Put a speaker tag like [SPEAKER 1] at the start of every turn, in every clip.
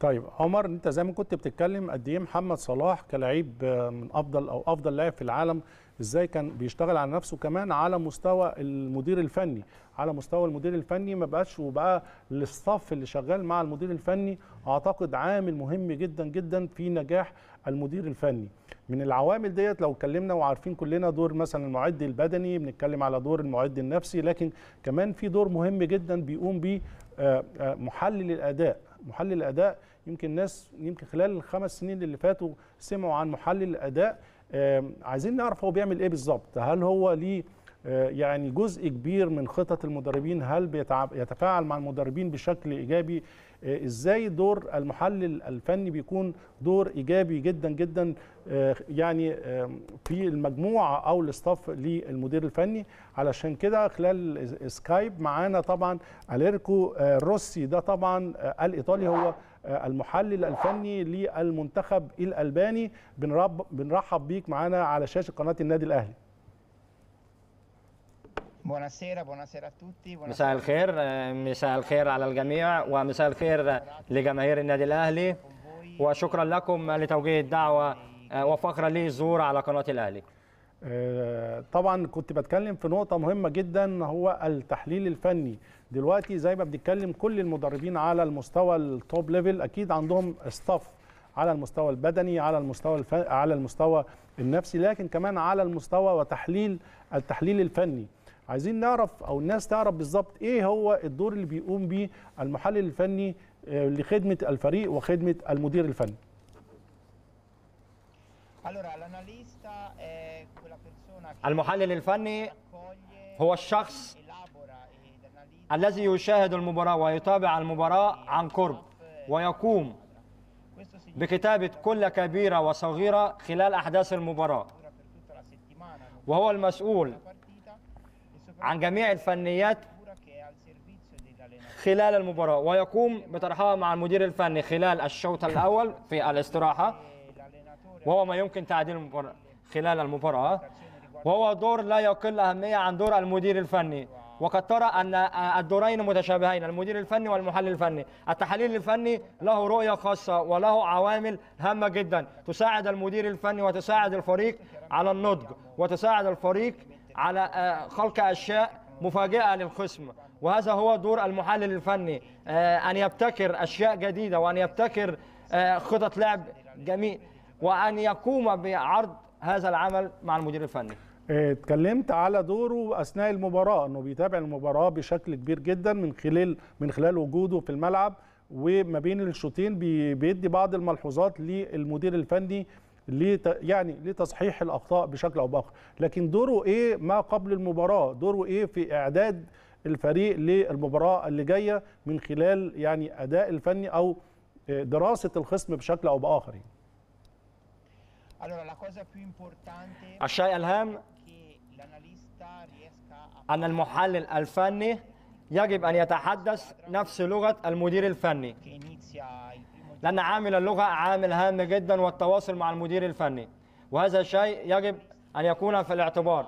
[SPEAKER 1] طيب عمر انت زي ما كنت بتتكلم قد ايه محمد صلاح كلاعب آه، من افضل او افضل لاعب في العالم ازاي كان بيشتغل على نفسه كمان على مستوى المدير الفني على مستوى المدير الفني ما بقاش وبقى الاستاف اللي شغال مع المدير الفني اعتقد عامل مهم جدا جدا في نجاح المدير الفني من العوامل ديت لو اتكلمنا وعارفين كلنا دور مثلا المعد البدني بنتكلم على دور المعد النفسي لكن كمان في دور مهم جدا بيقوم به آه، آه، محلل الاداء محلل الاداء يمكن الناس يمكن خلال الخمس سنين اللي فاتوا سمعوا عن محلل الاداء عايزين نعرف هو بيعمل ايه بالظبط هل هو ليه آه، يعني جزء كبير من خطط المدربين هل يتفاعل مع المدربين بشكل ايجابي آه، ازاي دور المحلل الفني بيكون دور ايجابي جدا جدا آه، يعني في المجموعه او الاستاف للمدير الفني علشان كده خلال سكايب معانا طبعا اليركو روسي ده طبعا الايطالي هو المحلل الفني للمنتخب الالباني بنرحب بيك معانا على شاشه قناه النادي الاهلي
[SPEAKER 2] buonasera buonasera a tutti مساء الخير مساء الخير على الجميع ومساء الخير لجماهير النادي الاهلي وشكرا لكم لتوجيه الدعوه وفخرا لي الظهور على قناه الاهلي
[SPEAKER 1] طبعا كنت بتكلم في نقطة مهمة جدا هو التحليل الفني دلوقتي زي ما بنتكلم كل المدربين على المستوى التوب ليفل أكيد عندهم ستاف على المستوى البدني على المستوى الف... على المستوى النفسي لكن كمان على المستوى وتحليل التحليل الفني عايزين نعرف او الناس تعرف بالظبط ايه هو الدور اللي بيقوم بيه المحلل الفني آه، لخدمه الفريق وخدمه المدير الفني
[SPEAKER 2] eh, المحلل الفني هو الشخص الذي يشاهد المباراة ويتابع المباراة عن قرب ويقوم بكتابة كل كبيرة وصغيرة خلال أحداث المباراة وهو المسؤول عن جميع الفنيات خلال المباراة ويقوم بطرحها مع المدير الفني خلال الشوط الأول في الاستراحة وهو ما يمكن تعديل المباراة خلال المباراة وهو دور لا يقل أهمية عن دور المدير الفني وقد ترى أن الدورين متشابهين المدير الفني والمحلل الفني التحليل الفني له رؤية خاصة وله عوامل هامة جدا تساعد المدير الفني وتساعد الفريق على النضج وتساعد الفريق على آه، خلق أشياء مفاجئة للخصم وهذا هو دور المحلل الفني آه، أن يبتكر أشياء جديدة وأن يبتكر آه، خطط لعب جميل وأن يقوم بعرض هذا العمل مع المدير الفني
[SPEAKER 1] اتكلمت على دوره اثناء المباراه انه بيتابع المباراه بشكل كبير جدا من خلال من خلال وجوده في الملعب وما بين الشوطين بيدي بعض الملحوظات للمدير الفني يعني لتصحيح الاخطاء بشكل او باخر لكن دوره ايه ما قبل المباراه دوره ايه في اعداد الفريق للمباراه اللي جايه من خلال يعني اداء الفني او آه، دراسه الخصم بشكل او باخر يعني. الشيء الهام أن المحلل الفني
[SPEAKER 2] يجب أن يتحدث نفس لغة المدير الفني لأن عامل اللغة عامل هام جدا والتواصل مع المدير الفني وهذا شيء يجب أن يكون في الاعتبار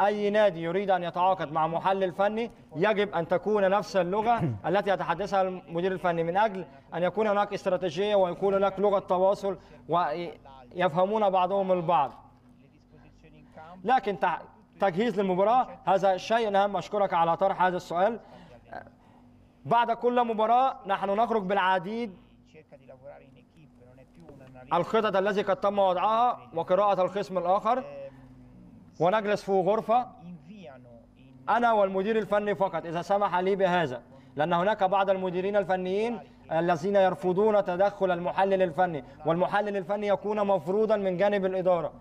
[SPEAKER 2] أي نادي يريد أن يتعاقد مع محلل فني يجب أن تكون نفس اللغة التي يتحدثها المدير الفني من أجل أن يكون هناك استراتيجية ويكون هناك لغة تواصل ويفهمون بعضهم البعض لكن تجهيز للمباراة هذا شيء هام أشكرك على طرح هذا السؤال بعد كل مباراة نحن نخرج بالعديد cerca di lavorare in equipe, non
[SPEAKER 1] è più الخطط
[SPEAKER 2] التي قد تم وضعها وقراءة القسم الآخر ehm, ونجلس في غرفة أنا والمدير الفني فقط إذا سمح لي بهذا لأن هناك بعض المديرين الفنيين الذين يرفضون تدخل المحلل الفني والمحلل الفني يكون مفروضا من جانب الإدارة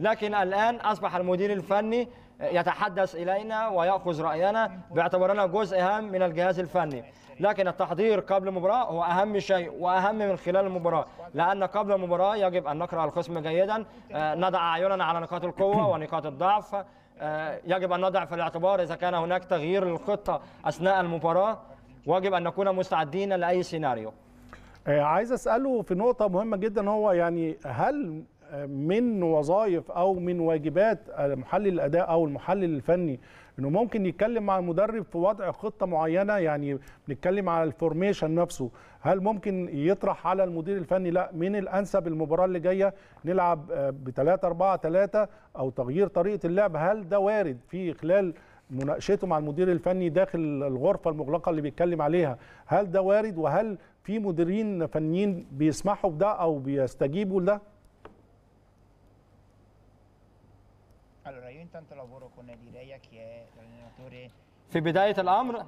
[SPEAKER 2] لكن الآن أصبح المدير الفني يتحدث إلينا ويأخذ رأينا باعتبارنا جزء هام من الجهاز الفني لكن التحضير قبل المباراة هو أهم شيء وأهم من خلال المباراة لأن قبل المباراة يجب أن نقرأ الخصم جيدا آه، نضع أعيننا على نقاط القوة ونقاط الضعف آه، يجب أن نضع في الاعتبار إذا كان هناك تغيير للخطة أثناء المباراة واجب أن نكون مستعدين لأي سيناريو
[SPEAKER 1] آه، عايز اساله في نقطه مهمه جدا هو يعني هل من وظائف او من واجبات محلل الاداء او المحلل الفني انه ممكن يتكلم مع المدرب في وضع خطه معينه يعني بنتكلم على الفورميشن نفسه هل ممكن يطرح على المدير الفني لا من الانسب المباراه اللي جايه نلعب ب 3 4 3 او تغيير طريقه اللعب هل ده وارد في خلال مناقشته مع المدير الفني داخل الغرفه المغلقه اللي بيتكلم عليها هل ده وارد وهل في مديرين فنيين بيسمحوا بده او بيستجيبوا لده
[SPEAKER 2] Allora, io intanto lavoro con Eddie Reia che è l'allenatore في بداية الأمر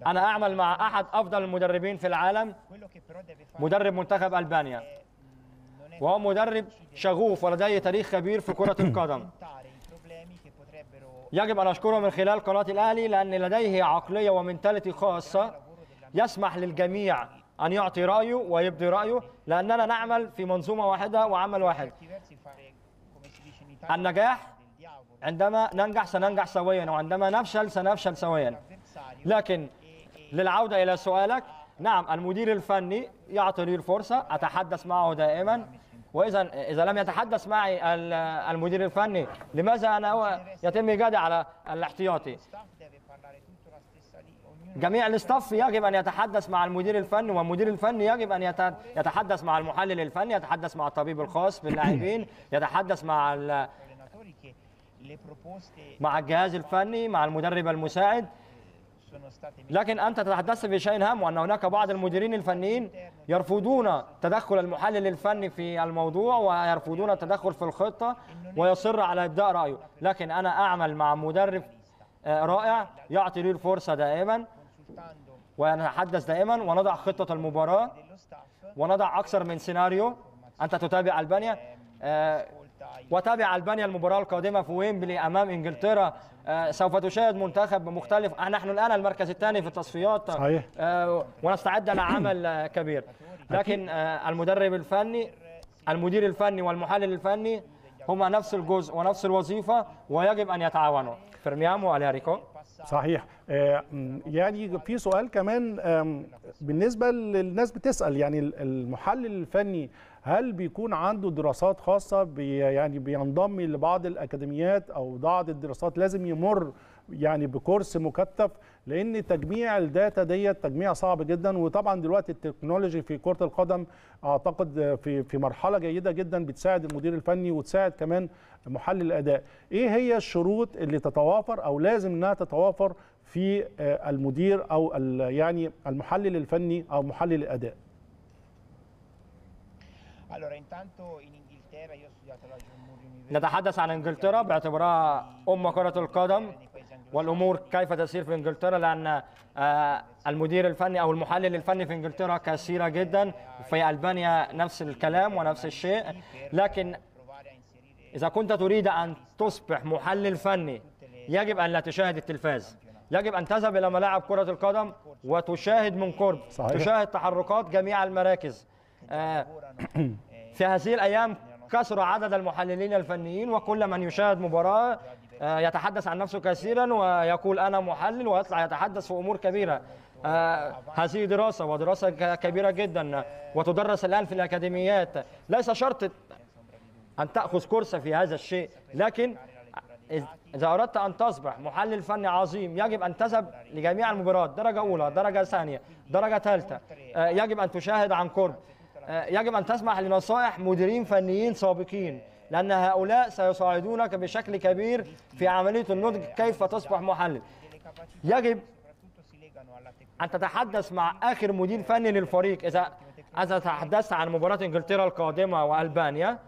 [SPEAKER 2] e أنا أعمل مع أحد أفضل المدربين في العالم مدرب منتخب ألبانيا mm, وهو مدرب شغوف ولديه تاريخ كبير في كرة القدم يجب أن أشكره من خلال قناة الأهلي لأن لديه عقلية ومنتاليتي خاصة يسمح للجميع أن يعطي رأيه ويبدي رأيه لأننا نعمل في منظومة واحدة وعمل واحد النجاح عندما ننجح سننجح سويا وعندما نفشل سنفشل سويا لكن للعودة إلى سؤالك نعم المدير الفني يعطي لي الفرصة أتحدث معه دائما وإذا إذا لم يتحدث معي المدير الفني لماذا أنا يتم إيجادي على الاحتياطي جميع الاستاف يجب ان يتحدث مع المدير الفني والمدير الفني يجب ان يتحدث مع المحلل الفني يتحدث مع الطبيب الخاص باللاعبين يتحدث مع مع الجهاز الفني مع المدرب المساعد لكن انت تتحدث في شيء هام وان هناك بعض المديرين الفنيين يرفضون تدخل المحلل الفني في الموضوع ويرفضون التدخل في الخطه ويصر على ابداء رايه لكن انا اعمل مع مدرب آه، رائع يعطي لي الفرصه دائما ونتحدث دائما ونضع خطة المباراة ونضع أكثر من سيناريو أنت تتابع ألبانيا آه، وتابع ألبانيا المباراة القادمة في ويمبلي أمام إنجلترا آه، سوف تشاهد منتخب مختلف آه، نحن الآن المركز الثاني في التصفيات صحيح ونستعد لعمل كبير لكن المدرب الفني المدير الفني والمحلل الفني هما
[SPEAKER 1] نفس الجزء ونفس
[SPEAKER 2] الوظيفة ويجب أن يتعاونوا فرميامو أليريكو
[SPEAKER 1] صحيح آه، يعني في سؤال كمان بالنسبة للناس بتسأل يعني المحلل الفني هل بيكون عنده دراسات خاصة بي يعني بينضم لبعض الأكاديميات أو بعض الدراسات لازم يمر يعني بكورس مكثف لان تجميع الداتا ديت تجميع صعب جدا وطبعا دلوقتي التكنولوجي في كره القدم اعتقد في في مرحله جيده جدا بتساعد المدير الفني وتساعد كمان محلل الاداء ايه هي الشروط اللي تتوافر او لازم انها تتوافر في آه، المدير او يعني المحلل الفني او محلل الاداء
[SPEAKER 2] نتحدث عن انجلترا باعتبارها ام كره القدم والامور كيف تسير في انجلترا لان آه، المدير الفني او المحلل الفني في انجلترا كثيره جدا في البانيا نفس الكلام ونفس الشيء لكن اذا كنت تريد ان تصبح محلل فني يجب ان لا تشاهد التلفاز يجب ان تذهب الى ملاعب كره القدم وتشاهد من قرب صحيح. تشاهد تحركات جميع المراكز آه، في هذه الايام كسر عدد المحللين الفنيين وكل من يشاهد مباراه آه، يتحدث عن نفسه كثيرا ويقول أنا محلل ويطلع يتحدث في أمور كبيرة آه، هذه دراسة ودراسة كبيرة جدا وتدرس الآن في الأكاديميات ليس شرط أن تأخذ كورس في هذا الشيء لكن إذا أردت أن تصبح محلل فني عظيم يجب أن تذهب لجميع المباريات درجة أولى درجة ثانية درجة ثالثة آه، يجب أن تشاهد عن قرب يجب أن تسمح لنصائح مديرين فنيين سابقين لأن هؤلاء سيساعدونك بشكل كبير في عملية النضج كيف تصبح محلل يجب أن تتحدث مع آخر مدير فني للفريق إذا إذا تحدثت عن مباراة إنجلترا القادمة وألبانيا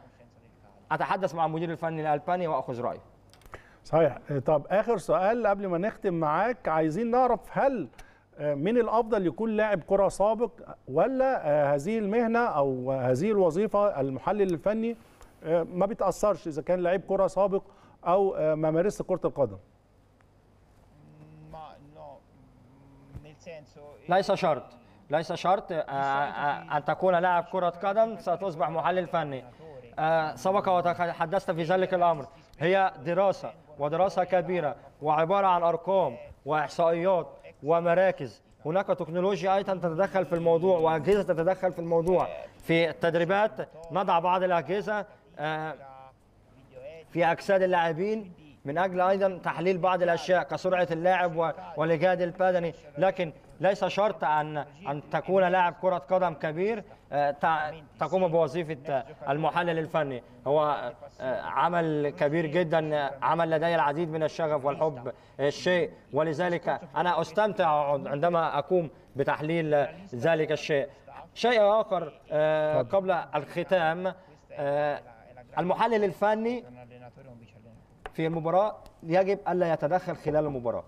[SPEAKER 2] أتحدث مع المدير الفني لألبانيا وأخذ رأيه
[SPEAKER 1] صحيح طب آخر سؤال قبل ما نختم معاك عايزين نعرف هل آه، من الافضل يكون لاعب كره سابق ولا آه، هذه المهنه او هذه الوظيفه المحلل الفني آه، ما بيتاثرش اذا كان لعيب كره سابق او آه، ما مارس كره القدم ليس
[SPEAKER 2] شرط ليس شرط آه، ان تكون لاعب كره قدم ستصبح محلل فني سبق وتحدثت في ذلك الامر هي دراسه ودراسه كبيره وعباره عن ارقام واحصائيات ومراكز هناك تكنولوجيا ايضا تتدخل في الموضوع واجهزه تتدخل في الموضوع في التدريبات نضع بعض الاجهزه آه، في اجساد اللاعبين من اجل ايضا تحليل بعض الاشياء كسرعه اللاعب والاجهاد البدني لكن ليس شرط ان ان تكون لاعب كره قدم كبير آه، تقوم بوظيفه آه، المحلل الفني هو عمل كبير جدا عمل لدي العديد من الشغف والحب الشيء ولذلك انا استمتع عندما اقوم بتحليل ذلك الشيء شيء اخر قبل الختام المحلل الفني في المباراة يجب ألا يتدخل خلال المباراة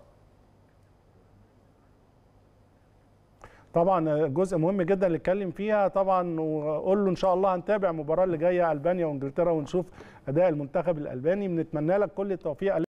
[SPEAKER 1] طبعا جزء مهم جدا اللي اتكلم فيها طبعا وقول له ان شاء الله هنتابع المباراه اللي جايه البانيا وانجلترا ونشوف اداء المنتخب الالباني بنتمنى لك كل التوفيق